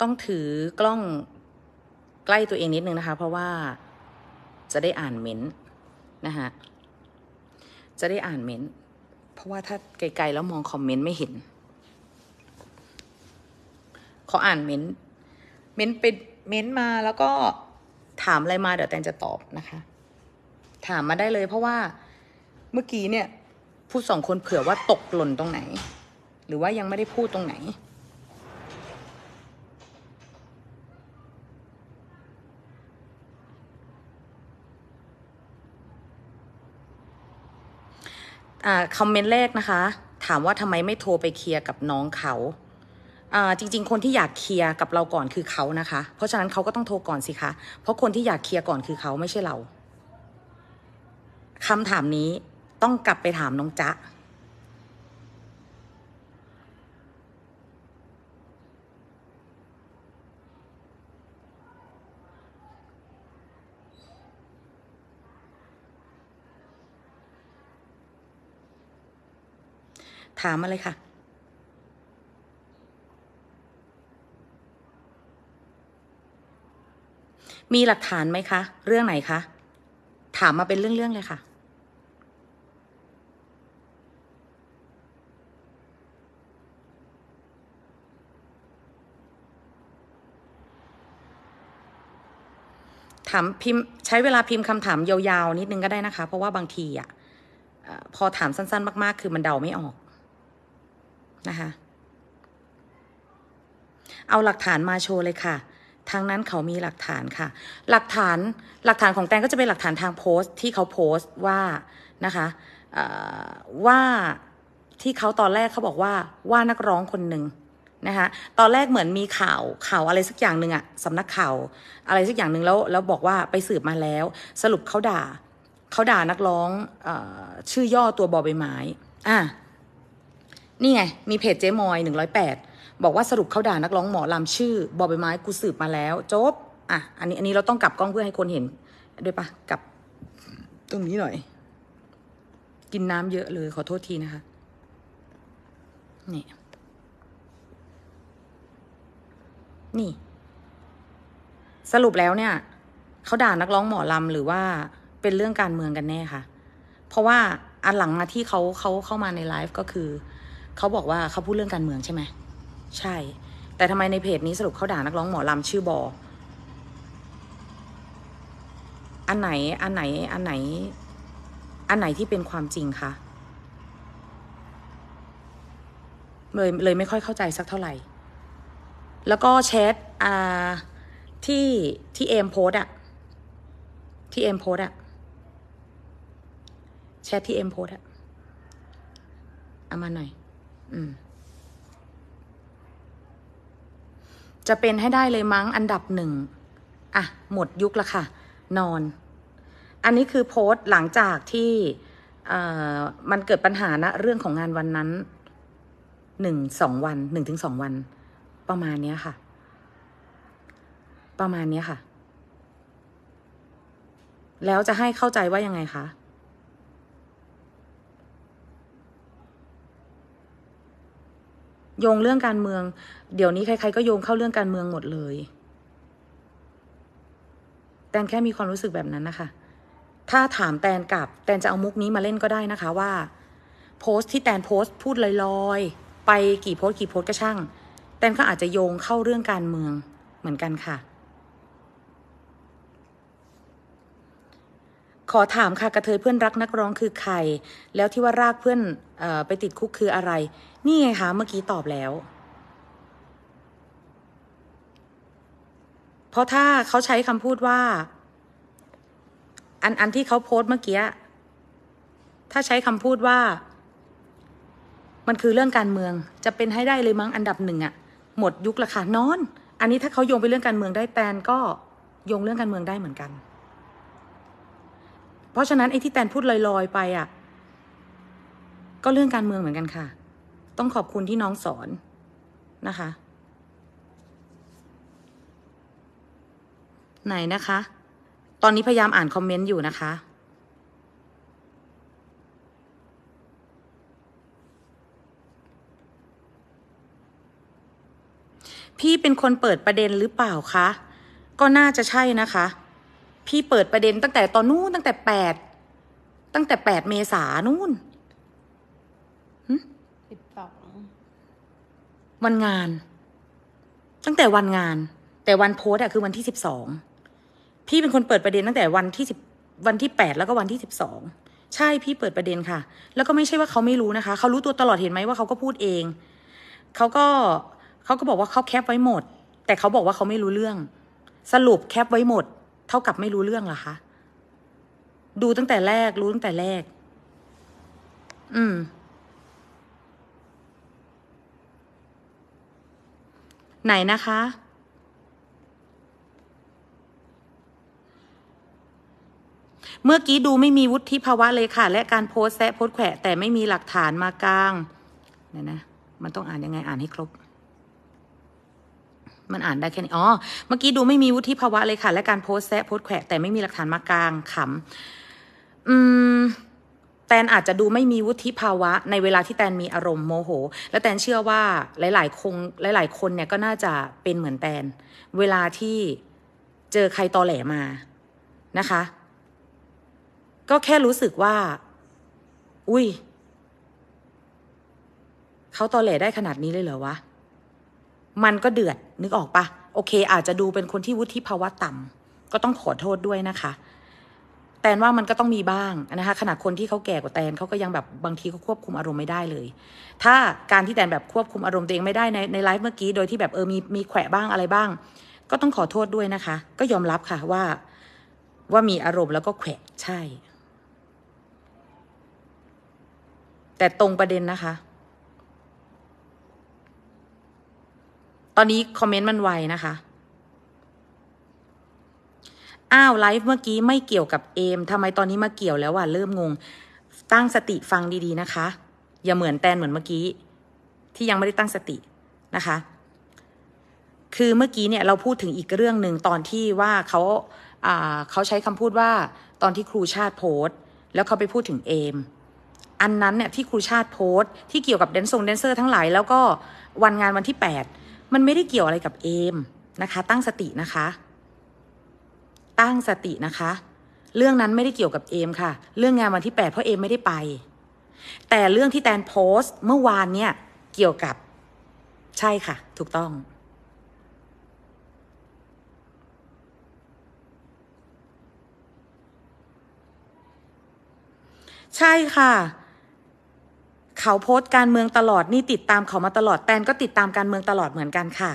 ต้องถือกล้องใกล้ตัวเองนิดนึงนะคะ เพราะว่าจะได้อ่านเม้นนะคะจะได้อ่านเม้นเพราะว่าถ้าไกลๆแล้วมองคอมเมนต์ไม่เห็นเขาอ่านเม้น เม้นไปเม้นมาแล้วก็ถามอะไรมาเดี๋ยวแตนจะตอบนะคะ ถามมาได้เลย เพราะว่าเมื่อกี้เนี่ยพูดสองคนเผื่อว่าตกหล่นตรงไหน หรือว่ายังไม่ได้พูดตรงไหนคอมเมนต์แรกนะคะ ถามว่าทำไมไม่โทรไปเคลียร์กับน้องเขา จริงๆคนที่อยากเคลียร์กับเราก่อนคือเขานะคะ เพราะฉะนั้นเขาก็ต้องโทรก่อนสิคะเพราะคนที่อยากเคลียร์ก่อนคือเขาไม่ใช่เรา คำถามนี้ต้องกลับไปถามน้องจ๊ะถามมาเลยค่ะ มีหลักฐานไหมคะ เรื่องไหนคะ ถามมาเป็นเรื่อง ๆ เลยค่ะ ถามพิมพ์ ใช้เวลาพิมพ์คำถามยาว ๆ นิดนึงก็ได้นะคะ เพราะว่าบางทีอ่ะพอถามสั้น ๆมาก ๆ คือมันเดาไม่ออกนะคะเอาหลักฐานมาโชว์เลยค่ะทางนั้นเขามีหลักฐานค่ะ หลักฐาน หลักฐานของแตงก็จะเป็นหลักฐานทางโพสต์ที่เขาโพสต์ว่า นะคะ ว่าที่เขาตอนแรกเขาบอกว่าว่านักร้องคนหนึ่งนะคะ ตอนแรกเหมือนมีข่าว ข่าวอะไรสักอย่างหนึ่งอะสำนักข่าว อะไรสักอย่างหนึ่งแล้ว แล้วบอกว่าไปสืบมาแล้ว สรุปเขาด่าเขาด่านักร้องอชื่อย่อตัวบอใบไม้ อ่ะนี่ไง มีเพจเจ๊มอยหนึ่งร้อยแปดบอกว่าสรุปเขาด่านักร้องหมอลำชื่อ บอใบไม้ กูสืบมาแล้วจบ อ่ะ อันนี้ อันนี้เราต้องกลับกล้องเพื่อให้คนเห็น ด้วยปะกลับ ตรงนี้หน่อย กินน้ำเยอะเลยขอโทษทีนะคะ นี่ นี่ สรุปแล้วเนี่ย เขาด่านักร้องหมอลำหรือว่าเป็นเรื่องการเมืองกันแน่คะ่ะ เพราะว่าอันหลังมาที่เขาเขาเข้ามาในไลฟ์ก็คือเขาบอกว่าเขาพูดเรื่องการเมืองใช่ไหม ใช่ แต่ทำไมในเพจนี้สรุปเขาด่านักร้องหมอลำชื่อบออันไหนอันไหนอันไหน อันไหนที่เป็นความจริงคะเลยเลยไม่ค่อยเข้าใจสักเท่าไหร่ แล้วก็แชทอ่าที่ที่เอมโพสอะที่เอมโพสอะแชทที่เอมโพสอะเอามาหน่อยจะเป็นให้ได้เลยมั้งอันดับหนึ่งอ่ะหมดยุคละค่ะ นอนอันนี้คือโพสต์หลังจากที่มันเกิดปัญหานะ เรื่องของงานวันนั้นหนึ่งสองวันหนึ่งถึงสองวันประมาณนี้ค่ะ ประมาณนี้ค่ะ แล้วจะให้เข้าใจว่ายังไงคะโยงเรื่องการเมือง เดี๋ยวนี้ใคร ๆ ก็โยงเข้าเรื่องการเมืองหมดเลย แตนแค่มีความรู้สึกแบบนั้นนะคะ ถ้าถามแตนกลับ แตนจะเอามุกนี้มาเล่นก็ได้นะคะว่า โพสต์ที่แตนโพสต์พูดลอยๆ ไปกี่โพสต์กี่โพสต์ก็ช่าง แตนก็อาจจะโยงเข้าเรื่องการเมืองเหมือนกันค่ะขอถามค่ะกระเทยเพื่อนรักนักร้องคือใคร แล้วที่ว่ารากเพื่อนอไปติดคุกคืออะไร นี่ไงคะเมื่อกี้ตอบแล้ว เพราะถ้าเขาใช้คำพูดว่า อัน อันที่เขาโพสเมื่อกี้ ถ้าใช้คำพูดว่า มันคือเรื่องการเมืองจะเป็นให้ได้เลยมั้งอันดับหนึ่งอะหมดยุคละค่ะนอนอันนี้ถ้าเขาโยงไปเรื่องการเมืองได้แตนก็โยงเรื่องการเมืองได้เหมือนกันเพราะฉะนั้น ไอ้ที่แตนพูดลอยๆ ไปอะ่ะก็เรื่องการเมืองเหมือนกันค่ะ ต้องขอบคุณที่น้องสอนนะคะ ไหนนะคะ ตอนนี้พยายามอ่านคอมเมนต์อยู่นะคะ พี่เป็นคนเปิดประเด็นหรือเปล่าคะ ก็น่าจะใช่นะคะพี่เปิดประเด็นตั้งแต่ตอนนู้นตั้งแต่แปดตั้งแต่แปดเมษานู่นสิบสองวันงาน ตั้งแต่วันงาน แต่วันโพสอะคือวันที่สิบสองพี่เป็นคนเปิดประเด็นตั้งแต่วันที่สิบวันที่แปดแล้วก็วันที่สิบสอง ใช่พี่เปิดประเด็นค่ะ แล้วก็ไม่ใช่ว่าเขาไม่รู้นะคะ เขารู้ตัวตลอดเห็นไหมว่า เขาก็พูดเอง เขาก็เขาก็บอกว่าเขาแคปไว้หมด แต่เขาบอกว่าเขาไม่รู้เรื่อง สรุปแคปไว้หมดเท่ากับไม่รู้เรื่องเหรอคะ ดูตั้งแต่แรกรู้ตั้งแต่แรก อืม ไหนนะคะ เมื่อกี้ดูไม่มีวุฒิภาวะเลยค่ะ และการโพสแซะโพสแขวะ แต่ไม่มีหลักฐานมากลางเนี่ยนะมันต้องอ่านยังไงอ่านให้ครบมันอ่านได้แค่นี้อ๋อ เมื่อกี้ดูไม่มีวุฒิภาวะ เลยค่ะ และการโพสแซะโพสแขวะแต่ไม่มีหลักฐานมากลางขำอืม แตนอาจจะดูไม่มีวุฒิภาวะ ในเวลาที่แตนมีอารมณ์โมโห และแตนเชื่อว่า หลายๆ คง หลาย ๆ คนเนี่ยก็น่าจะเป็นเหมือนแตนเวลาที่เจอใครตอแหลมานะคะ ก็แค่รู้สึกว่า อุ้ยเขาตอแหลได้ขนาดนี้เลยเหรอวะ มันก็เดือดนึกออกปะโอเค อาจจะดูเป็นคนที่วุฒิภาวะต่ำ ก็ต้องขอโทษด้วยนะคะ แตนว่ามันก็ต้องมีบ้างนะคะขนาดคนที่เขาแก่กว่าแตนเขาก็ยังแบบบางทีเขาควบคุมอารมณ์ไม่ได้เลย ถ้าการที่แตนแบบควบคุมอารมณ์ตัวเองไม่ได้ในในไลฟ์เมื่อกี้โดย ที่แบบเออ มีมีแขวะบ้างอะไรบ้าง ก็ต้องขอโทษด้วยนะคะ ก็ยอมรับค่ะว่าว่ามีอารมณ์แล้วก็แขวะใช่ แต่ตรงประเด็นนะคะอนนี้คอมเมนต์มันไวนะคะ อ้าวไลฟ์เมื่อกี้ไม่เกี่ยวกับเอมทำไมตอนนี้มาเกี่ยวแล้วว่ะเริ่มงง ตั้งสติฟังดีๆนะคะ อย่าเหมือนแตนเหมือนเมื่อกี้ ที่ยังไม่ได้ตั้งสตินะคะ คือเมื่อกี้เนี่ยเราพูดถึงอีกเรื่องหนึ่งตอนที่ว่าเขาเขาใช้คำพูดว่าตอนที่ครูชาติโพสต์ แล้วเขาไปพูดถึงเอมอันนั้นเนี่ยที่ครูชาติโพสต์ที่เกี่ยวกับแดนซ์ทรงแดนเซอร์ทั้งหลาย แล้วก็วันงานวันที่ 8มันไม่ได้เกี่ยวอะไรกับเอมนะคะ ตั้งสตินะคะ ตั้งสตินะคะ เรื่องนั้นไม่ได้เกี่ยวกับเอมค่ะ เรื่องงานวันที่ 8 เพราะเอมไม่ได้ไป แต่เรื่องที่แตนโพสต์เมื่อวานเนี่ยเกี่ยวกับใช่ค่ะ ถูกต้อง ใช่ค่ะเขาโพสต์การเมืองตลอดนี่ติดตามเขามาตลอดแตนก็ติดตามการเมืองตลอดเหมือนกันค่ะ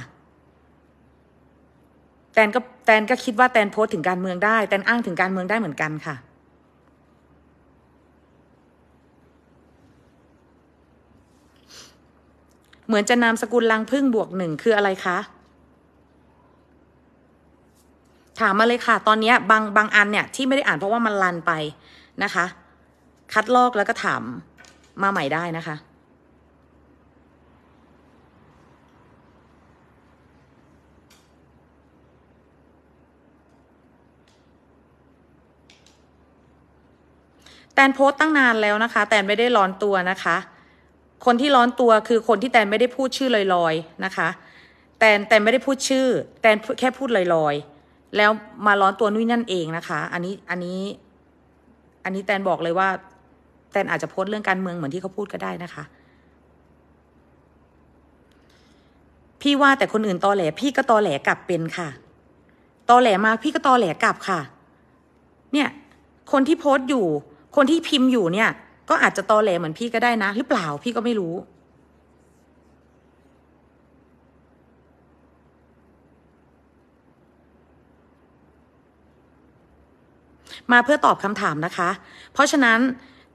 แตนก็แตนก็คิดว่าแตนโพสต์ถึงการเมืองได้ แตนอ้างถึงการเมืองได้เหมือนกันค่ะ เหมือนจะนามสกุลลังพึ่งบวกหนึ่งคืออะไรคะถามมาเลยค่ะ ตอนนี้บางบางอันเนี่ยที่ไม่ได้อ่านเพราะว่ามันลันไปนะคะ คัดลอกแล้วก็ถามมาใหม่ได้นะคะ แตนโพสต์ตั้งนานแล้วนะคะ แตนไม่ได้ร้อนตัวนะคะ คนที่ร้อนตัวคือคนที่แตนไม่ได้พูดชื่อลอยๆนะคะ แตนแตนไม่ได้พูดชื่อแตนแค่พูดลอยๆแล้วมาร้อนตัวนุ่ยนั่นเองนะคะอันนี้อันนี้อันนี้แตนบอกเลยว่าแตนอาจจะโพสต์เรื่องการเมืองเหมือนที่เขาพูดก็ได้นะคะ พี่ว่าแต่คนอื่นตอแหลพี่ก็ตอแหลกลับเป็นค่ะตอแหลมาพี่ก็ตอแหลกลับค่ะ เนี่ย คนที่โพสต์อยู่ คนที่พิมพ์อยู่เนี่ย ก็อาจจะตอแหลเหมือนพี่ก็ได้นะหรือเปล่าพี่ก็ไม่รู้ มาเพื่อตอบคำถามนะคะ เพราะฉะนั้น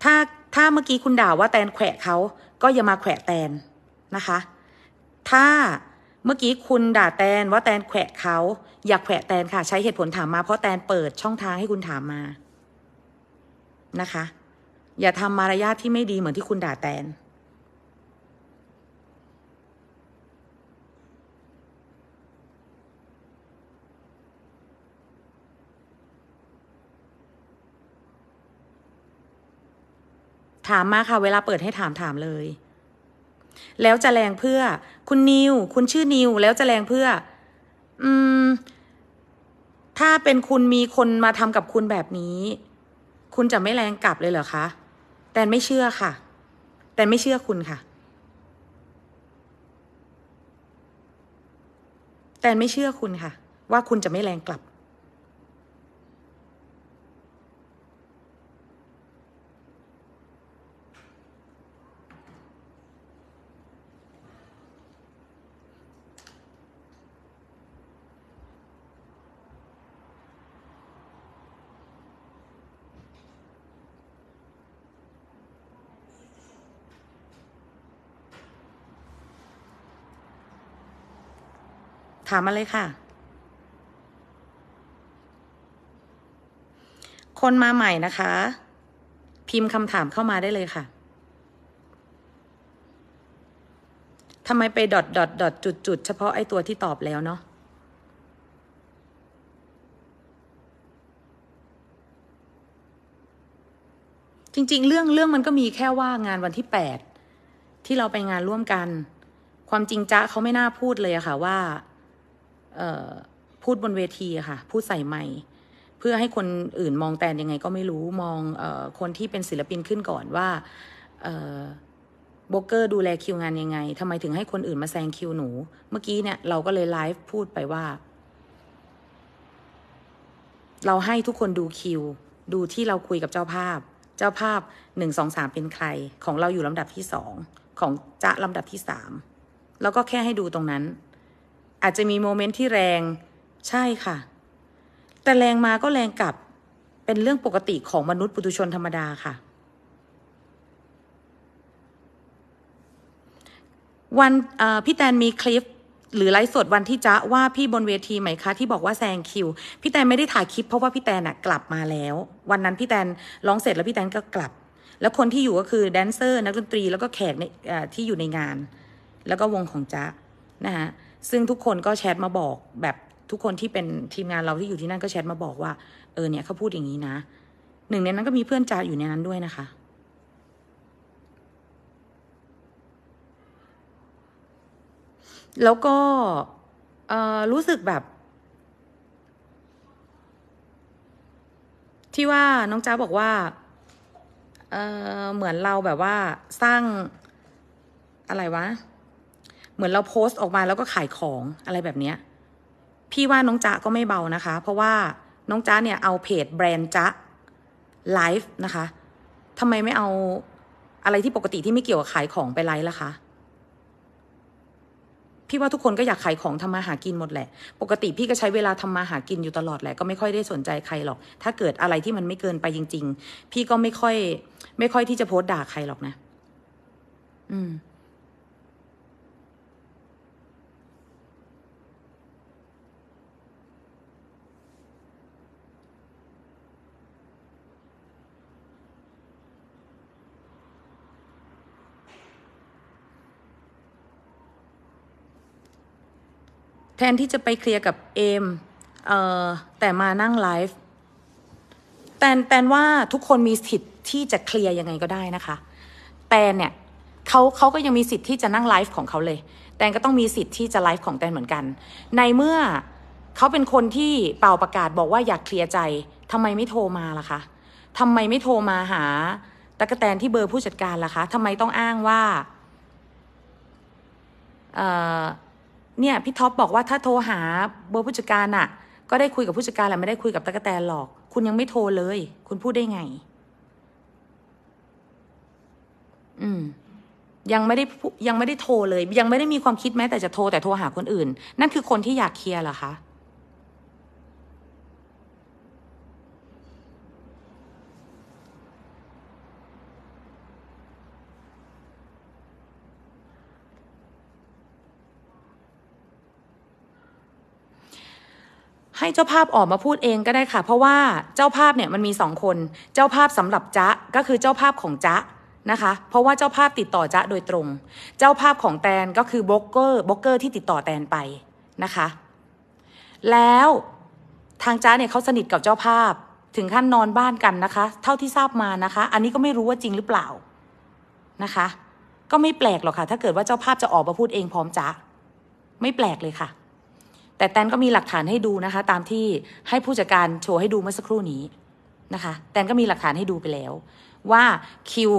ถ้าถ้าเมื่อกี้คุณด่าว่าแตนแขวะเขาก็อย่ามาแขวะแตนนะคะ ถ้าเมื่อกี้คุณด่าแตนว่าแตนแขวะเขา อย่าแขวะแตนค่ะ ใช้เหตุผลถามมา เพราะแตนเปิดช่องทางให้คุณถามมา นะคะ อย่าทำมารยาทที่ไม่ดีเหมือนที่คุณด่าแตนถามมาค่ะ เวลาเปิดให้ถามถามเลย แล้วจะแรงเพื่อ คุณนิว คุณชื่อนิว แล้วจะแรงเพื่อ อืม ถ้าเป็นคุณมีคนมาทำกับคุณแบบนี้ คุณจะไม่แรงกลับเลยเหรอคะแต่ไม่เชื่อค่ะ แต่ไม่เชื่อคุณค่ะ แต่ไม่เชื่อคุณค่ะ ว่าคุณจะไม่แรงกลับถามมาเลยค่ะ คนมาใหม่นะคะ พิมพ์คำถามเข้ามาได้เลยค่ะ ทำไมไปดอทดอทดอทจุดจุดเฉพาะไอ้ตัวที่ตอบแล้วเนาะ จริง ๆ เรื่องเรื่องมันก็มีแค่ว่างานวันที่แปดที่เราไปงานร่วมกัน ความจริงจ้าเขาไม่น่าพูดเลยอะค่ะว่าพูดบนเวทีค่ะ พูดใส่ไมค์เพื่อให้คนอื่นมองแตนยังไงก็ไม่รู้มองอคนที่เป็นศิลปินขึ้นก่อนว่าโบเกอร์ดูแลคิวงานยังไงทำไมถึงให้คนอื่นมาแซงคิวหนู เมื่อกี้เนี่ย เราก็เลยไลฟ์พูดไปว่า เราให้ทุกคนดูคิว ดูที่เราคุยกับเจ้าภาพ เจ้าภาพหนึ่งสองสามเป็นใคร ของเราอยู่ลำดับที่สองของจะลำดับที่สามแล้วก็แค่ให้ดูตรงนั้นอาจจะมีโมเมนต์ที่แรงใช่ค่ะ แต่แรงมาก็แรงกลับเป็นเรื่องปกติของมนุษย์ปุถุชนธรรมดาค่ะ วันพี่แตนมีคลิป หรือไลฟ์สดวันที่จะว่าพี่บนเวทีไหมคะ ที่บอกว่าแซงคิว พี่แตนไม่ได้ถ่ายคลิป เพราะว่าพี่แตนอะกลับมาแล้ว วันนั้นพี่แตนร้องเสร็จแล้วพี่แตนก็กลับ แล้วคนที่อยู่ก็คือแดนเซอร์นักดนตรี แล้วก็แขกที่อยู่ในงาน แล้วก็วงของจ๊ะนะคะซึ่งทุกคนก็แชทมาบอกแบบทุกคนที่เป็นทีมงานเราที่อยู่ที่นั่นก็แชทมาบอกว่าเออเนี่ยเขาพูดอย่างนี้นะหนึ่งในนั้นก็มีเพื่อนจ่าอยู่ในนั้นด้วยนะคะ แล้วก็รู้สึกแบบ ที่ว่าน้องจ้าบอกว่าเเหมือนเราแบบว่าสร้างอะไรวะเหมือนเราโพสต์ออกมาแล้วก็ขายของอะไรแบบเนี้ยพี่ว่าน้องจ๊ะก็ไม่เบานะคะ เพราะว่าน้องจ๊ะเนี่ยเอาเพจแบรนด์จ๊ะไลฟ์นะคะทำไมไม่เอาอะไรที่ปกติที่ไม่เกี่ยวกับขายของไปไลฟ์ล่ะคะ พี่ว่าทุกคนก็อยากขายของทำมาหากินหมดแหละ ปกติพี่ก็ใช้เวลาทำมาหากินอยู่ตลอดแหละ ก็ไม่ค่อยได้สนใจใครหรอก ถ้าเกิดอะไรที่มันไม่เกินไปจริง ๆ พี่ก็ไม่ค่อย ไม่ค่อยที่จะโพสต์ด่าใครหรอกนะ อืมแทนที่จะไปเคลียร์กับเอมเออแต่มานั่งไลฟ์แตนแตนว่าทุกคนมีสิทธิ์ที่จะเคลียร์ยังไงก็ได้นะคะ แตนเนี่ยเขาเขาก็ยังมีสิทธิ์ที่จะนั่งไลฟ์ของเขาเลย แตนก็ต้องมีสิทธิ์ที่จะไลฟ์ของแตนเหมือนกัน ในเมื่อเขาเป็นคนที่เป่าประกาศบอกว่าอยากเคลียร์ใจ ทำไมไม่โทรมาล่ะคะทำไมไม่โทรมาหาตะกแตนที่เบอร์ผู้จัดการล่ะคะ ทำไมต้องอ้างว่า เอ่อเนี่ยพี่ท็อปบอกว่าถ้าโทรหาเบอร์ผู้จัดการอะก็ได้คุยกับผู้จัดการแหละไม่ได้คุยกับตะกะแตนหรอก คุณยังไม่โทรเลยคุณพูดได้ไง อืม ยังไม่ได้ยังไม่ได้โทรเลย ยังไม่ได้มีความคิดแม้แต่จะโทรแต่โทรหาคนอื่น นั่นคือคนที่อยากเคลียร์เหรอคะเจ้าภาพออกมาพูดเองก็ได้ค่ะ เพราะว่าเจ้าภาพเนี่ยมันมีสองคนเจ้าภาพสำหรับจ๊ะก็คือเจ้าภาพของจ๊ะนะคะ เพราะว่าเจ้าภาพติดต่อจ๊ะโดยตรง เจ้าภาพของแตนก็คือบล็อกเกอร์บล็อกเกอร์ที่ติดต่อแตนไปนะคะ แล้วทางจ๊ะเนี่ยเขาสนิทกับเจ้าภาพถึงขั้นนอนบ้านกันนะคะ เท่าที่ทราบมานะคะ อันนี้ก็ไม่รู้ว่าจริงหรือเปล่านะคะ ก็ไม่แปลกหรอกค่ะ ถ้าเกิดว่าเจ้าภาพจะออกมาพูดเองพร้อมจ๊ะไม่แปลกเลยค่ะแต่แตนก็มีหลักฐานให้ดูนะคะ ตามที่ให้ผู้จัดการโชว์ให้ดูเมื่อสักครู่นี้นะคะ แตนก็มีหลักฐานให้ดูไปแล้ว ว่าคิว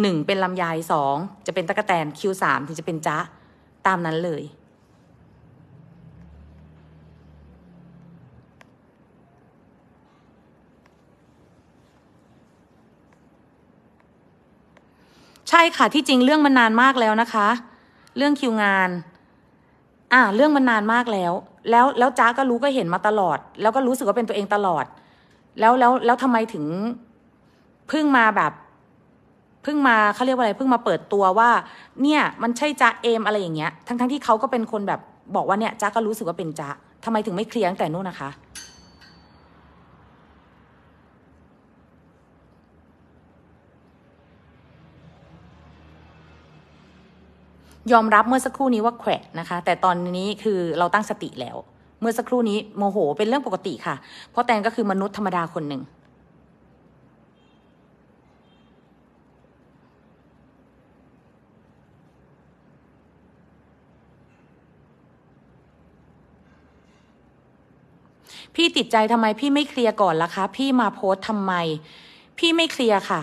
หนึ่งเป็นลำไยสองจะเป็นตะกะแตนคิวสามถึงจะเป็นจ๊ะตามนั้นเลย ใช่ค่ะที่จริงเรื่องมันนานมากแล้วนะคะ เรื่องคิวงานอ่าเรื่องมันนานมากแล้วแล้วแล้วจ้าก็รู้ก็เห็นมาตลอด แล้วก็รู้สึกว่าเป็นตัวเองตลอด แล้วแล้วแล้วทำไมถึง เพิ่งมาแบบ เพิ่งมาเขาเรียกว่าอะไรเพิ่งมาเปิดตัวว่า เนี่ยมันใช่จ้าเอมอะไรอย่างเงี้ยทั้งทั้งที่เขาก็เป็นคนแบบบอกว่าเนี่ยจ้าก็รู้สึกว่าเป็นจ้าทำไมถึงไม่เคลียร์ตั้งแต่นู่นนะคะยอมรับเมื่อสักครู่นี้ว่าแขวะนะคะ แต่ตอนนี้คือเราตั้งสติแล้ว เมื่อสักครู่นี้โมโห เป็นเรื่องปกติ ค่ะ เพราะแตงก็คือมนุษย์ธรรมดาคนหนึ่งพี่ติดใจทำไมพี่ไม่เคลียร์ก่อนล่ะคะพี่มาโพสต์ทำไม พี่ไม่เคลียร์ค่ะ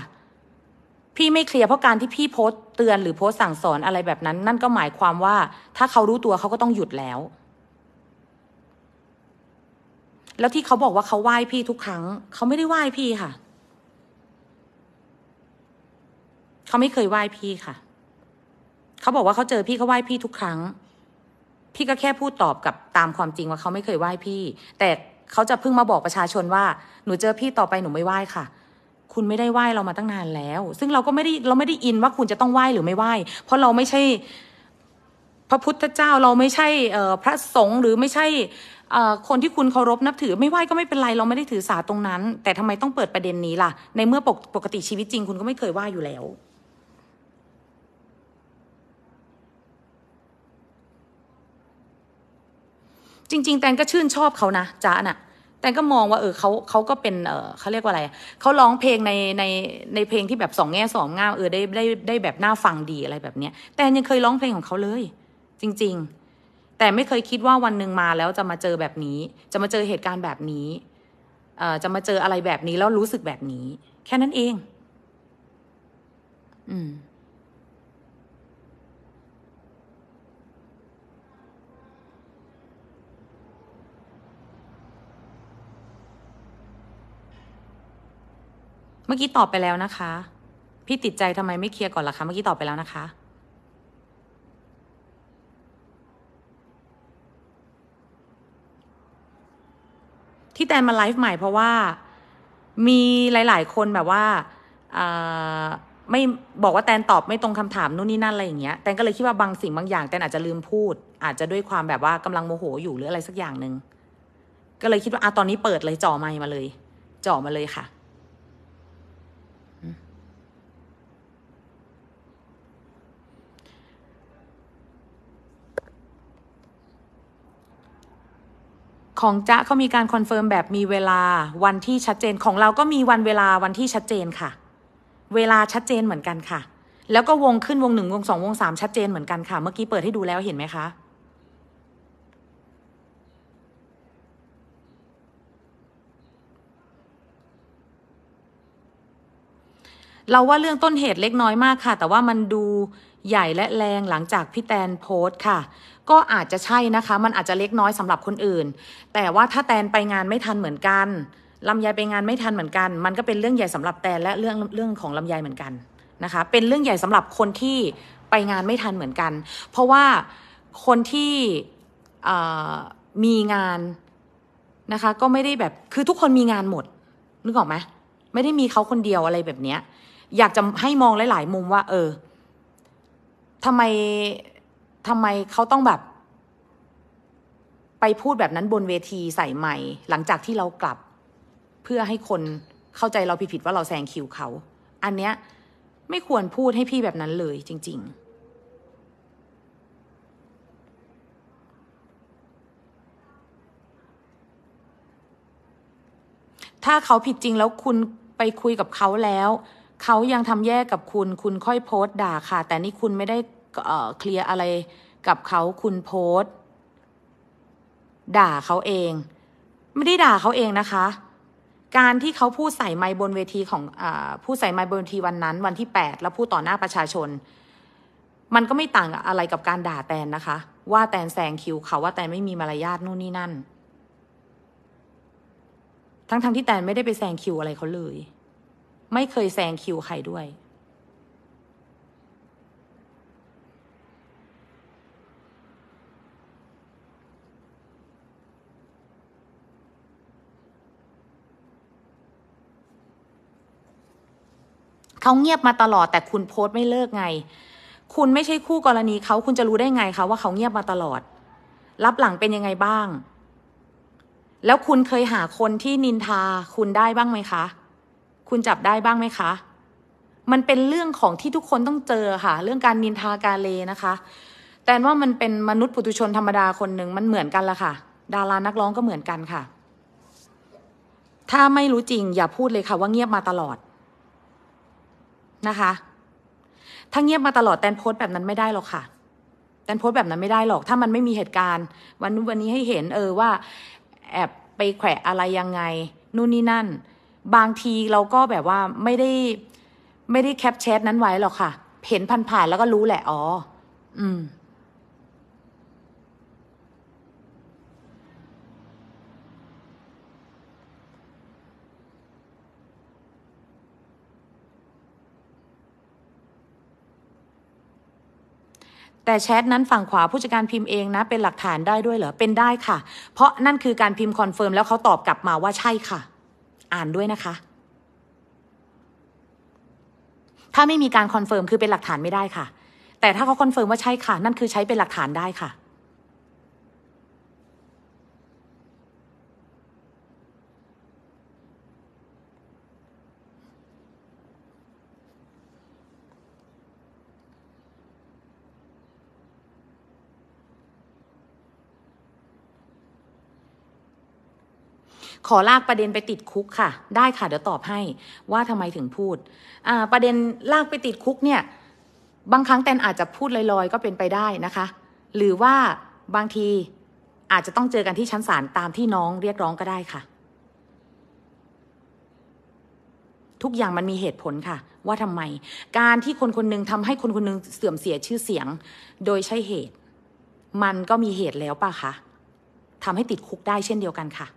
พี่ไม่เคลียร์เพราะการที่พี่โพสต์เตือนหรือโพสต์สั่งสอนอะไรแบบนั้น นั่นก็หมายความว่า ถ้าเขารู้ตัวเขาก็ต้องหยุดแล้ว แล้วที่เขาบอกว่าเขาไหว้พี่ทุกครั้ง เขาไม่ได้ไหว้พี่ค่ะ เขาไม่เคยไหว้พี่ค่ะ เขาบอกว่าเขาเจอพี่เขาไหว้พี่ทุกครั้ง พี่ก็แค่พูดตอบกับตามความจริงว่าเขาไม่เคยไหว้พี่ แต่เขาจะเพิ่งมาบอกประชาชนว่าหนูเจอพี่ต่อไปหนูไม่ไหว้ค่ะคุณไม่ได้ไหว้เรามาตั้งนานแล้ว ซึ่งเราก็ไม่ได้เราไม่ได้อินว่าคุณจะต้องไหว้หรือไม่ไหว้เพราะเราไม่ใช่ พระพุทธเจ้าเราไม่ใช่พระสงฆ์หรือไม่ใช่คนที่คุณเคารพนับถือไม่ไหว้ก็ไม่เป็นไรเราไม่ได้ถือสาตรงนั้น แต่ทำไมต้องเปิดประเด็นนี้ล่ะ ในเมื่อปกปกติชีวิตจริง คุณก็ไม่เคยไหว้อยู่แล้ว จริง ๆ แตงก็ชื่นชอบเขานะจ๊ะน่ะแต่ก็มองว่า เออเขาเขาก็เป็น เออ เขาเรียกว่าอะไรเขาร้องเพลงใน ใน ในเพลงที่แบบสองแง่สองงาม เออ ได้ ได้ ได้แบบน่าฟังดีอะไรแบบเนี้ย แต่ยังเคยร้องเพลงของเขาเลย จริง ๆ แต่ไม่เคยคิดว่าวันหนึ่งมาแล้วจะมาเจอแบบนี้ จะมาเจอเหตุการณ์แบบนี้ เอ่อ จะมาเจออะไรแบบนี้ แล้วรู้สึกแบบนี้ แค่นั้นเอง อืมมื่อกี้ตอบไปแล้วนะคะ พี่ติดใจทำไมไม่เคลียร์ก่อนล่ะคะเมื่อกี้ตอบไปแล้วนะคะ ที่แตนมาไลฟ์ใหม่ เพราะว่ามีหลาย ๆคนแบบว่าไม่บอกว่าแตนตอบ ไม่ตรงคำถามนู่นนี่นั่นอะไรอย่างเงี้ยแตนก็เลยคิดว่าบางสิ่งบางอย่างแตนอาจจะลืมพูด อาจจะด้วยความแบบว่ากำลังโมโหอยู่หรืออะไรสักอย่างหนึ่งก็เลยคิดว่าอะตอนนี้เปิดเลยจ่อไมมาเลยจ่อมาเลยค่ะของจ๊ะเขามีการคอนเฟิร์มแบบมีเวลาวันที่ชัดเจนของเราก็มีวันเวลาวันที่ชัดเจนค่ะ เวลาชัดเจนเหมือนกันค่ะ แล้วก็วงขึ้นวงหนึ่งวงสองวงสามชัดเจนเหมือนกันค่ะ เมื่อกี้เปิดให้ดูแล้วเห็นไหมคะ เราว่าเรื่องต้นเหตุเล็กน้อยมากค่ะ แต่ว่ามันดูใหญ่และแรงหลังจากพี่แตนโพสต์ค่ะก็อาจจะใช่นะคะมันอาจจะเล็กน้อยสำหรับคนอื่น แต่ว่าถ้าแตนไปงานไม่ทันเหมือนกันลำไยไปงานไม่ทันเหมือนกัน มันก็เป็นเรื่องใหญ่สำหรับแตนและเรื่องเรื่องของลำไยเหมือนกันนะคะ เป็นเรื่องใหญ่สำหรับคนที่ไปงานไม่ทันเหมือนกัน เพราะว่าคนที่มีงานนะคะ ก็ไม่ได้แบบคือทุกคนมีงานหมด นึกออกไหมไม่ได้มีเขาคนเดียวอะไรแบบเนี้ย อยากจะให้มองหลาย ๆ มุมว่า เออทำไมทำไมเขาต้องแบบ ไปพูดแบบนั้นบนเวทีใส่ใหม่หลังจากที่เรากลับเพื่อให้คนเข้าใจเราผิดๆว่าเราแซงคิวเขา อันเนี้ย ไม่ควรพูดให้พี่แบบนั้นเลยจริง ๆ ถ้าเขาผิดจริงแล้วคุณไปคุยกับเขาแล้วเขายังทำแย่กับคุณคุณค่อยโพสต์ด่าค่ะ แต่นี่คุณไม่ได้เคลียร์อะไรกับเขาคุณโพสด่าเขาเอง ไม่ได้ด่าเขาเองนะคะ การที่เขาพูดใส่ไม้บนเวทีของอผู้ใส่ไม้บนเวทีวันนั้น วันที่แปดแล้วพูดต่อหน้าประชาชน มันก็ไม่ต่างอะไรกับการด่าแตนนะคะ ว่าแตนแซงคิวเขาว่าแตนไม่มีมารยาทนู่นนี่นั่น ทั้งๆทที่แตนไม่ได้ไปแซงคิวอะไรเขาเลย ไม่เคยแซงคิวใครด้วยเขาเงียบมาตลอดแต่คุณโพสต์ไม่เลิกไง คุณไม่ใช่คู่กรณีเขาคุณจะรู้ได้ไงคะว่าเขาเงียบมาตลอดรับหลังเป็นยังไงบ้าง แล้วคุณเคยหาคนที่นินทาคุณได้บ้างไหมคะ คุณจับได้บ้างไหมคะ มันเป็นเรื่องของที่ทุกคนต้องเจอค่ะ เรื่องการนินทาการเลนะคะ แต่ว่ามันเป็นมนุษย์ปุถุชนธรรมดาคนหนึ่งมันเหมือนกันละค่ะ ดารานักร้องก็เหมือนกันค่ะ ถ้าไม่รู้จริง อย่าพูดเลยค่ะว่าเงียบมาตลอดนะคะถ้าเงียบมาตลอดแตนโพสแบบนั้นไม่ได้หรอกค่ะแตนโพสแบบนั้นไม่ได้หรอก ถ้ามันไม่มีเหตุการณ์วันนู้นวันนี้ให้เห็น เออว่า แอบไปแขวะอะไรยังไง นู่นนี่นั่น บางทีเราก็แบบว่าไม่ได้ไม่ได้แคปแชทนั้นไว้หรอกค่ะ เห็นผ่านๆแล้วก็รู้แหละ อ๋อ อืมแต่แชทนั้นฝั่งขวาผู้จัดการพิมพ์เองนะเป็นหลักฐานได้ด้วยเหรอเป็นได้ค่ะเพราะนั่นคือการพิมพ์คอนเฟิร์มแล้วเขาตอบกลับมาว่าใช่ค่ะอ่านด้วยนะคะถ้าไม่มีการคอนเฟิร์มคือเป็นหลักฐานไม่ได้ค่ะแต่ถ้าเขาคอนเฟิร์มว่าใช่ค่ะนั่นคือใช้เป็นหลักฐานได้ค่ะขอลากประเด็นไปติดคุกค่ะ ได้ค่ะเดี๋ยวตอบให้ ว่าทำไมถึงพูดประเด็นลากไปติดคุกเนี่ย บางครั้งแตนอาจจะพูดลอยๆ ก็เป็นไปได้นะคะ หรือว่าบางทีอาจจะต้องเจอกันที่ชั้นศาลตามที่น้องเรียกร้องก็ได้ค่ะ ทุกอย่างมันมีเหตุผลค่ะว่าทำไม การที่คนคนนึงทำให้คนคนนึงเสื่อมเสียชื่อเสียงโดยใช่เหตุ มันก็มีเหตุแล้วป่ะคะทำให้ติดคุกได้เช่นเดียวกันค่ะ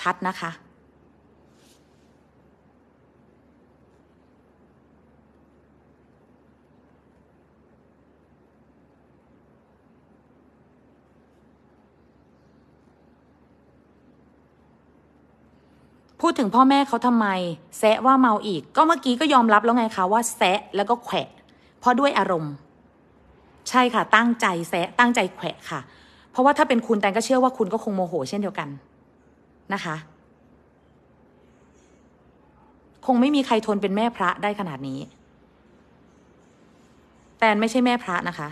ชัดนะคะ พูดถึงพ่อแม่เขาทำไมแซะว่าเมาอีก ก็เมื่อกี้ก็ยอมรับแล้วไงคะ ว่าแซะแล้วก็แขวะเพราะด้วยอารมณ์ ใช่ค่ะ ตั้งใจแซะตั้งใจแขวะค่ะ เพราะว่าถ้าเป็นคุณแตงก็เชื่อว่าคุณก็คงโมโห เช่นเดียวกันนะคะ คงไม่มีใครทนเป็นแม่พระได้ขนาดนี้ แตนไม่ใช่แม่พระนะคะ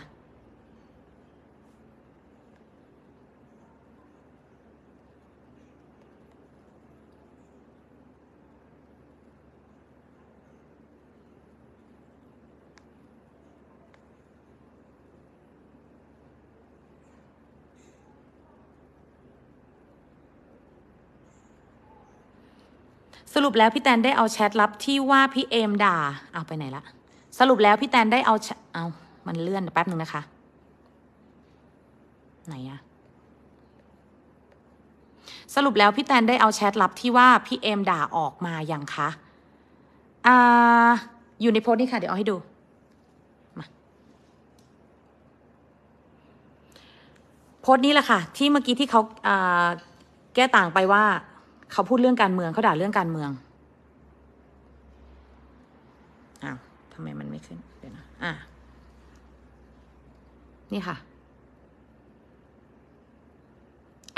สรุปแล้วพี่แตนได้เอาแชทลับที่ว่าพี่เอมด่าเอาไปไหนละ สรุปแล้วพี่แตนได้เอาเอา มันเลื่อนแป๊บหนึ่งนะคะไหนอะสรุปแล้วพี่แตนได้เอาแชทลับที่ว่าพี่เอมด่าออกมาอย่างคะอ่า อยู่ในโพสต์นี่ค่ะ เดี๋ยวเอาให้ดู มา โพสต์นี้แหละค่ะ ที่เมื่อกี้ที่เขาแก้ต่างไปว่าเขาพูดเรื่องการเมือง เขาด่าเรื่องการเมือง อ้าวทำไมมันไม่ขึ้นเดี๋ยวนะ อ่ะ นี่ค่ะ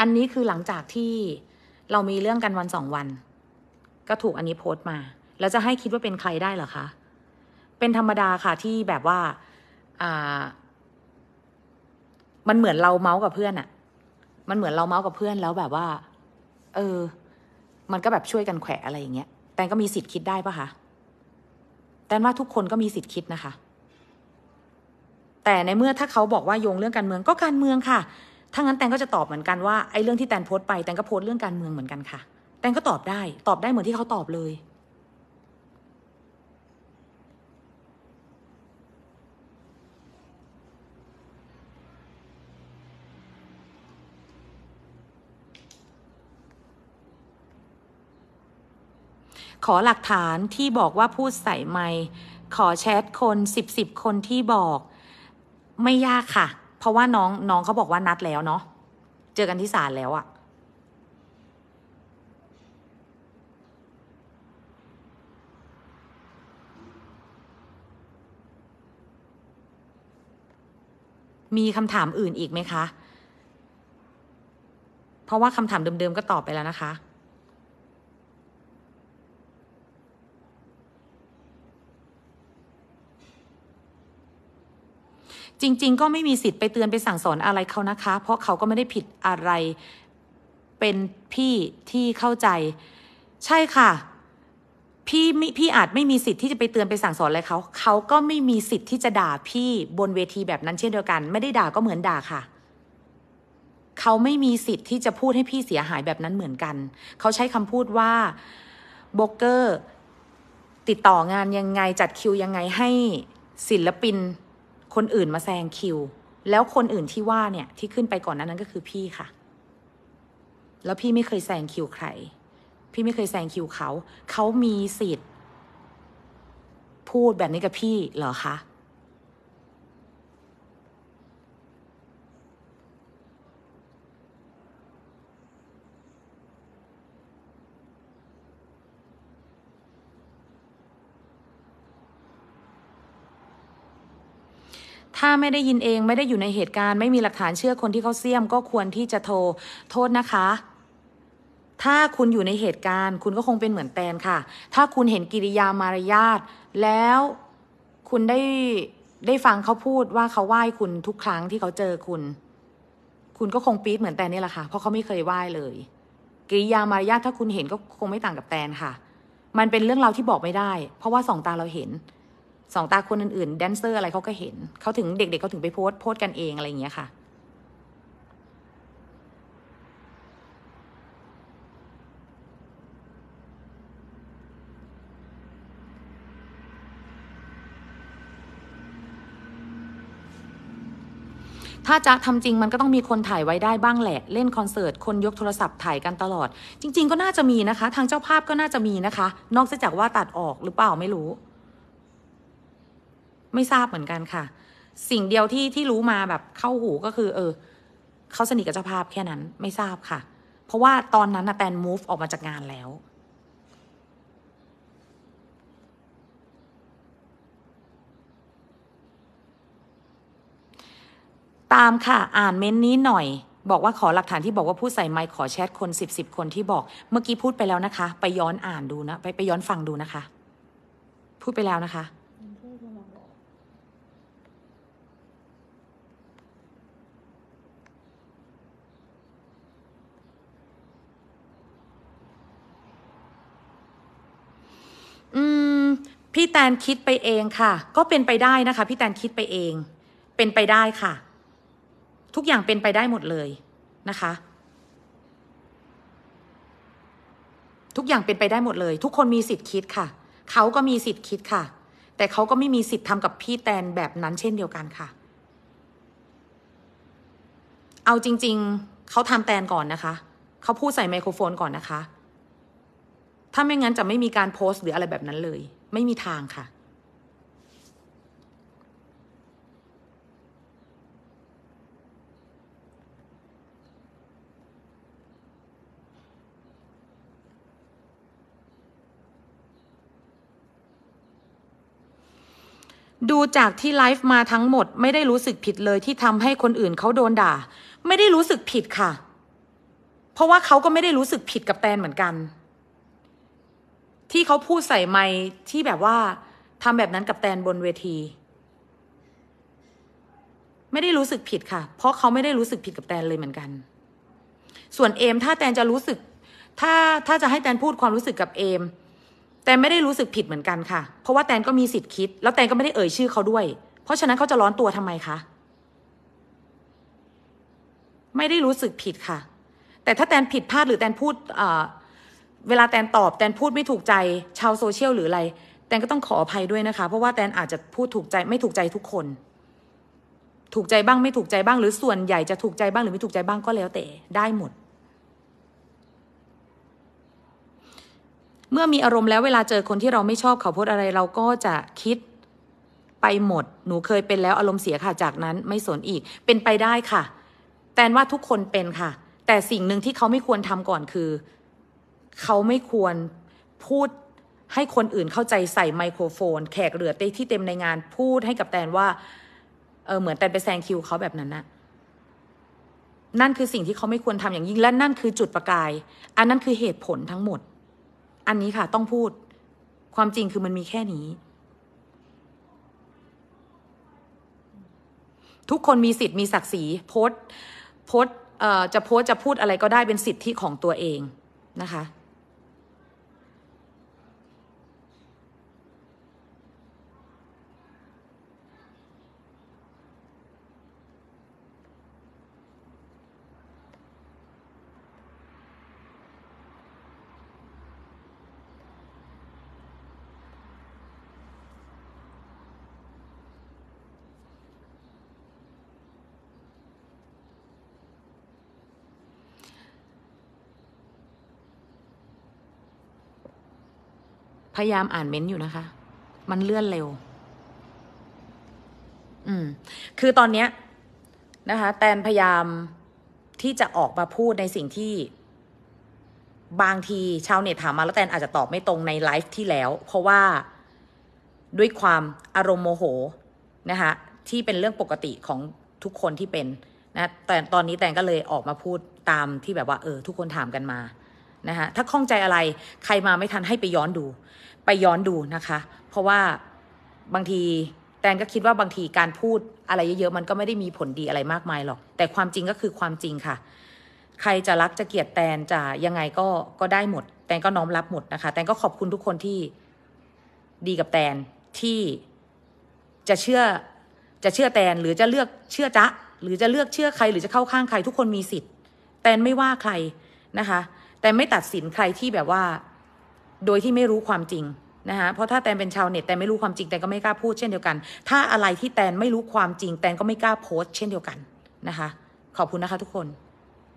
อันนี้คือหลังจากที่เรามีเรื่องกันวันสองวัน ก็ถูกอันนี้โพสต์มา แล้วจะให้คิดว่าเป็นใครได้เหรอคะ เป็นธรรมดาค่ะที่แบบว่า อ่า มันเหมือนเราเมาส์กับเพื่อนอะ มันเหมือนเราเมาส์กับเพื่อน แล้วแบบว่า เออมันก็แบบช่วยกันแขวะอะไรอย่างเงี้ย แตนก็มีสิทธิ์คิดได้ปะคะ แตนว่าทุกคนก็มีสิทธิ์คิดนะคะ แต่ในเมื่อถ้าเขาบอกว่าโยงเรื่องการเมืองก็การเมืองค่ะ ถ้างั้นแตนก็จะตอบเหมือนกันว่า ไอ้เรื่องที่แตนโพสต์ไปแตนก็โพสต์เรื่องการเมืองเหมือนกันค่ะ แตนก็ตอบได้ ตอบได้เหมือนที่เขาตอบเลยขอหลักฐานที่บอกว่าพูดใส่ไม่ ขอแชทคนสิบสิบคนที่บอก ไม่ยากค่ะ เพราะว่าน้องน้องเขาบอกว่านัดแล้วเนาะเจอกันที่ศาลแล้วอะมีคำถามอื่นอีกไหมคะ เพราะว่าคำถามเดิมๆก็ตอบไปแล้วนะคะจริงๆ ก็ไม่มีสิทธิ์ไปเตือนไปสั่งสอนอะไรเขานะคะ เพราะเขาก็ไม่ได้ผิดอะไรเป็นพี่ที่เข้าใจ ใช่ค่ะ พี่ไม่พี่อาจไม่มีสิทธิ์ที่จะไปเตือนไปสั่งสอนอะไร เขา เขาก็ไม่มีสิทธิ์ที่จะด่าพี่บนเวทีแบบนั้นเช่นเดียวกัน ไม่ได้ด่าก็เหมือนด่าค่ะ เขาไม่มีสิทธิ์ที่จะพูดให้พี่เสียหายแบบนั้นเหมือนกัน เขาใช้คำพูดว่าโบเกอร์ติดต่องานยังไงจัดคิวยังไงให้ศิลปินคนอื่นมาแซงคิว แล้วคนอื่นที่ว่าเนี่ยที่ขึ้นไปก่อนนั้นนั้นก็คือพี่ค่ะ แล้วพี่ไม่เคยแซงคิวใคร พี่ไม่เคยแซงคิวเขา เขามีสิทธิ์ พูดแบบนี้กับพี่เหรอคะถ้าไม่ได้ยินเองไม่ได้อยู่ในเหตุการณ์ไม่มีหลักฐานเชื่อคนที่เขาเสี่ยม ก็ควรที่จะโทรโทษนะคะ ถ้าคุณอยู่ในเหตุการณ์ คุณก็คงเป็นเหมือนแตนค่ะ ถ้าคุณเห็นกิริยามารยาทแล้วคุณได้ได้ฟังเขาพูดว่าเขาไหว้คุณทุกครั้งที่เขาเจอคุณ คุณก็คงปี๊ดเหมือนแตนนี่แหละค่ะเพราะเขาไม่เคยไหว้เลย กิริยามารยาทถ้าคุณเห็นก็คงไม่ต่างกับแตนค่ะ มันเป็นเรื่องเราที่บอกไม่ได้ เพราะว่าสองตาเราเห็นสองตาคนอื่นๆ แดนเซอร์อะไรเขาก็เห็นเขาถึงเด็กๆเขาถึงไปโพสโพสกันเองอะไรอย่างเงี้ยค่ะ ถ้าจะทำจริงมันก็ต้องมีคนถ่ายไว้ได้บ้างแหละ เล่นคอนเสิร์ต คนยกโทรศัพท์ถ่ายกันตลอด จริงๆก็น่าจะมีนะคะ ทางเจ้าภาพก็น่าจะมีนะคะ นอกจากว่าตัดออกหรือเปล่าไม่รู้ไม่ทราบเหมือนกันค่ะ สิ่งเดียวที่ที่รู้มาแบบเข้าหูก็คือ เออเขาสนิทกับเจ้าภาพแค่นั้นไม่ทราบค่ะ เพราะว่าตอนนั้นแตนมูฟออกมาจากงานแล้ว ตามค่ะอ่านเม้นนี้หน่อย บอกว่าขอหลักฐานที่บอกว่าผู้ใส่ไมค์ขอแชทคนสิบสิบคนที่บอก เมื่อกี้พูดไปแล้วนะคะ ไปย้อนอ่านดูนะ ไปไปย้อนฟังดูนะคะ พูดไปแล้วนะคะพี่แตนคิดไปเองค่ะ ก็เป็นไปได้นะคะพี่แตนคิดไปเอง เป็นไปได้ค่ะ ทุกอย่างเป็นไปได้หมดเลยนะคะ ทุกอย่างเป็นไปได้หมดเลย ทุกคนมีสิทธิ์คิดค่ะ เขาก็มีสิทธิ์คิดค่ะ แต่เขาก็ไม่มีสิทธิ์ทำกับพี่แตนแบบนั้นเช่นเดียวกันค่ะ เอาจริงๆ เขาทำแตนก่อนนะคะ เขาพูดใส่ไมโครโฟนก่อนนะคะ ถ้าไม่งั้นจะไม่มีการโพสต์หรืออะไรแบบนั้นเลยไม่มีทางค่ะ ดูจากที่ไลฟ์มาทั้งหมด ไม่ได้รู้สึกผิดเลยที่ทำให้คนอื่นเขาโดนด่า ไม่ได้รู้สึกผิดค่ะ เพราะว่าเขาก็ไม่ได้รู้สึกผิดกับแตนเหมือนกันที่เขาพูดใส่ไม้ที่แบบว่าทำแบบนั้นกับแตนบนเวที ไม่ได้รู้สึกผิดค่ะ เพราะเขาไม่ได้รู้สึกผิดกับแตนเลยเหมือนกัน ส่วนเอม ถ้าแตนจะรู้สึก ถ้าถ้าจะให้แตนพูดความรู้สึกกับเอม แตนไม่ได้รู้สึกผิดเหมือนกันค่ะ เพราะว่าแตนก็มีสิทธิ์คิด แล้วแตนก็ไม่ได้เอ่ยชื่อเขาด้วย เพราะฉะนั้นเขาจะร้อนตัวทำไมคะไม่ได้รู้สึกผิดค่ะ แต่ถ้าแตนผิดพลาดหรือแตนพูดเวลาแตนตอบ แตนพูดไม่ถูกใจชาวโซเชียลหรืออะไร แตนก็ต้องขออภัยด้วยนะคะ เพราะว่าแตนอาจจะพูดถูกใจไม่ถูกใจทุกคน ถูกใจบ้างไม่ถูกใจบ้าง หรือส่วนใหญ่จะถูกใจบ้างหรือไม่ถูกใจบ้างก็แล้วแต่ ได้หมด เมื่อมีอารมณ์แล้วเวลาเจอคนที่เราไม่ชอบเขาพูดอะไรเราก็จะคิดไปหมด หนูเคยเป็นแล้วอารมณ์เสียค่ะ จากนั้นไม่สนอีก เป็นไปได้ค่ะ แตนว่าทุกคนเป็นค่ะ แต่สิ่งหนึ่งที่เขาไม่ควรทำก่อนคือเขาไม่ควรพูดให้คนอื่นเข้าใจใส่ไมโครโฟน แขกเหลือเต้ที่เต็มในงาน พูดให้กับแตนว่า เออเหมือนแตนไปแซงคิวเขาแบบนั้นนะนั่นคือสิ่งที่เขาไม่ควรทำอย่างยิ่งและนั่นคือจุดประกาย อันนั้นคือเหตุผลทั้งหมด อันนี้ค่ะ ต้องพูดความจริงคือมันมีแค่นี้ ทุกคนมีสิทธิ์มีศักดิ์ศรีโพสโพสจะโพสจะพูดอะไรก็ได้เป็นสิทธิของตัวเองนะคะพยายามอ่านเม้นต์อยู่นะคะ มันเลื่อนเร็ว อืม คือตอนเนี้ยนะคะ แตนพยายามที่จะออกมาพูดในสิ่งที่บางทีชาวเน็ตถามมาแล้วแตนอาจจะตอบไม่ตรงในไลฟ์ที่แล้ว เพราะว่าด้วยความอารมณ์โมโหนะคะที่เป็นเรื่องปกติของทุกคนที่เป็น นะ แต่ตอนนี้แตนก็เลยออกมาพูดตามที่แบบว่า เออ ทุกคนถามกันมานะคะถ้าข้องใจอะไรใครมาไม่ทันให้ไปย้อนดู ไปย้อนดูนะคะ เพราะว่าบางทีแตนก็คิดว่าบางทีการพูดอะไรเยอะๆมันก็ไม่ได้มีผลดีอะไรมากมายหรอก แต่ความจริงก็คือความจริงค่ะ ใครจะรักจะเกลียดแตนจะยังไงก็ก็ได้หมดแตนก็น้อมรับหมดนะคะแตนก็ขอบคุณทุกคนที่ดีกับแตนที่จะเชื่อจะเชื่อแตนหรือจะเลือกเชื่อจ๊ะหรือจะเลือกเชื่อใครหรือจะเข้าข้างใครทุกคนมีสิทธิ์แตนไม่ว่าใครนะคะแต่ไม่ตัดสินใครที่แบบว่า โดยที่ไม่รู้ความจริงนะคะเพราะถ้าแตนเป็นชาวเน็ตแตนไม่รู้ความจริง แตนก็ไม่กล้าพูดเช่นเดียวกัน ถ้าอะไรที่แตนไม่รู้ความจริง แตนก็ไม่กล้าโพสต์เช่นเดียวกันนะคะ ขอบคุณนะคะทุกคน